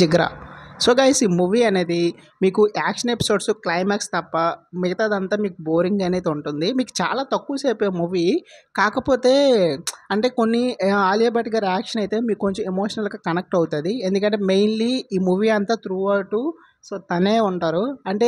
Jigra so guys ఈ movie అనేది మీకు యాక్షన్ ఎపిసోడ్స్ క్లైమాక్స్ తప్ప మిగతాదంతా మీకు బోరింగ్ అనేది ఉంటుంది మీకు చాలా తక్కువ సేపే మూవీ కాకపోతే అంటే కొన్ని ఆలియా భట్ గారి యాక్షన్ అయితే మీకు కొంచెం ఎమోషనల్గా కనెక్ట్ అవుతుంది ఎందుకంటే మెయిన్లీ ఈ మూవీ అంతా త్రూ అవుట్ సో తనే ఉంటారు అంటే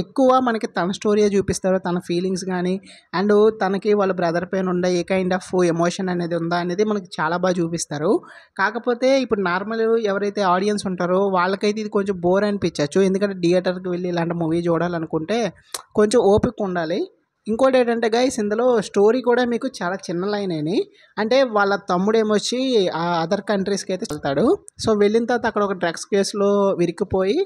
ఎక్కువ మనకి తన స్టోరీయే చూపిస్తారు తన ఫీలింగ్స్ కానీ అండ్ తనకి వాళ్ళ బ్రదర్ పైన ఉండే ఏ కైండ్ ఆఫ్ ఎమోషన్ అనేది ఉందా అనేది మనకి చాలా బాగా చూపిస్తారు కాకపోతే ఇప్పుడు నార్మల్ ఎవరైతే ఆడియన్స్ ఉంటారో వాళ్ళకైతే ఇది కొంచెం బోర్ అనిపించవచ్చు ఎందుకంటే థియేటర్కి వెళ్ళి ఇలాంటి మూవీ చూడాలనుకుంటే కొంచెం ఓపిక ఉండాలి ఇంకోటి ఏంటంటే గైస్ ఇందులో స్టోరీ కూడా మీకు చాలా చిన్న లైన్ అని అంటే వాళ్ళ తమ్ముడు ఏమొచ్చి అదర్ కంట్రీస్కి అయితే వెళ్తాడు సో వెళ్ళిన తర్వాత అక్కడ ఒక డ్రగ్స్ కేసులో విరిగిపోయి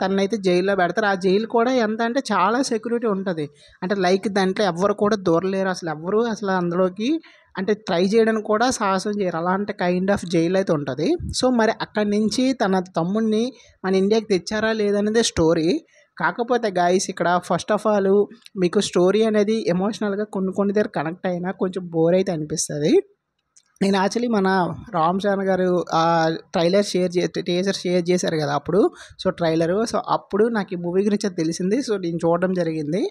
తనైతే జైల్లో పెడతారు ఆ జైలు కూడా ఎంత అంటే చాలా సెక్యూరిటీ ఉంటుంది అంటే లైక్ దాంట్లో ఎవ్వరు కూడా దూరలేరు అసలు ఎవరు అసలు అందులోకి అంటే ట్రై చేయడానికి కూడా సాహసం చేయరు అలాంటి కైండ్ ఆఫ్ జైలు అయితే ఉంటుంది సో మరి అక్కడి నుంచి తన తమ్ముడిని మన ఇండియాకి తెచ్చారా లేదనేది స్టోరీ కాకపోతే గాయస్ ఇక్కడ ఫస్ట్ ఆఫ్ ఆల్ మీకు స్టోరీ అనేది ఎమోషనల్గా కొన్ని కొన్ని దగ్గర కనెక్ట్ అయినా కొంచెం బోర్ అయితే అనిపిస్తుంది నేను యాక్చువల్లీ మన రామ్ చరణ్ గారు ట్రైలర్ షేర్ చే టీజర్ షేర్ చేశారు కదా అప్పుడు సో ట్రైలరు సో అప్పుడు నాకు ఈ మూవీ గురించి తెలిసింది సో నేను చూడడం జరిగింది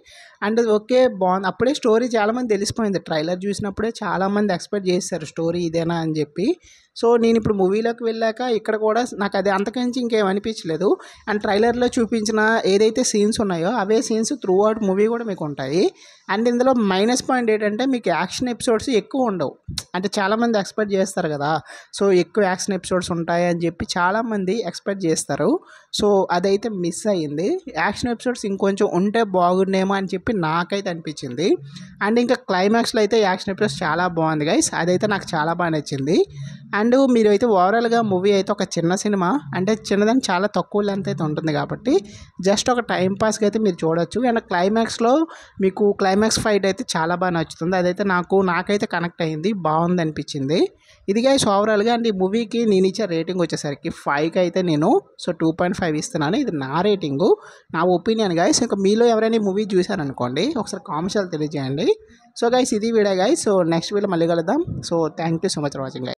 అండ్ ఓకే బాగుంది అప్పుడే స్టోరీ చాలామంది తెలిసిపోయింది ట్రైలర్ చూసినప్పుడే చాలామంది ఎక్స్పెక్ట్ చేశారు స్టోరీ ఇదేనా అని చెప్పి సో నేను ఇప్పుడు మూవీలోకి వెళ్ళాక ఇక్కడ కూడా నాకు అది అంతకించి ఇంకేం అనిపించలేదు అండ్ ట్రైలర్లో చూపించిన ఏదైతే సీన్స్ ఉన్నాయో అవే సీన్స్ త్రూ అవుట్ మూవీ కూడా మీకు ఉంటాయి అండ్ ఇందులో మైనస్ పాయింట్ ఏంటంటే మీకు యాక్షన్ ఎపిసోడ్స్ ఎక్కువ ఉండవు అంటే చాలామంది ఎక్స్పెక్ట్ చేస్తారు కదా సో ఎక్కువ యాక్షన్ ఎపిసోడ్స్ ఉంటాయి అని చెప్పి చాలామంది ఎక్స్పెక్ట్ చేస్తారు సో అదైతే మిస్ అయ్యింది యాక్షన్ ఎపిసోడ్స్ ఇంకొంచెం ఉంటే బాగుండేమో అని చెప్పి నాకైతే అనిపించింది అండ్ ఇంకా క్లైమాక్స్లో అయితే యాక్షన్ ఎపిసోడ్స్ చాలా బాగుంది గైస్ అదైతే నాకు చాలా బాగా నచ్చింది అండ్ మీరు అయితే ఓవరాల్గా మూవీ అయితే ఒక చిన్న సినిమా అంటే చిన్నదని చాలా తక్కువ లెంత్ అయితే ఉంటుంది కాబట్టి జస్ట్ ఒక టైం పాస్గా అయితే మీరు చూడొచ్చు అండ్ క్లైమాక్స్లో మీకు క్లైమాక్స్ ఫైట్ అయితే చాలా బాగా నచ్చుతుంది అదైతే నాకు నాకైతే కనెక్ట్ అయ్యింది బాగుంది అనిపించింది ఇది గైస్ ఓవరాల్గా అండ్ ఈ మూవీకి నేను ఇచ్చే రేటింగ్ వచ్చేసరికి ఫైవ్కి అయితే నేను సో టూ పాయింట్ ఫైవ్ ఇస్తున్నాను ఇది నా రేటింగు నా ఒపీనియన్ గైస్ ఇంకా మీలో ఎవరైనా ఈ మూవీ చూశారనుకోండి ఒకసారి కామర్షియల్ తెలియజేయండి సో గైస్ ఇది video guys so next video మళ్ళీ కలుద్దాం so thank you so much for watching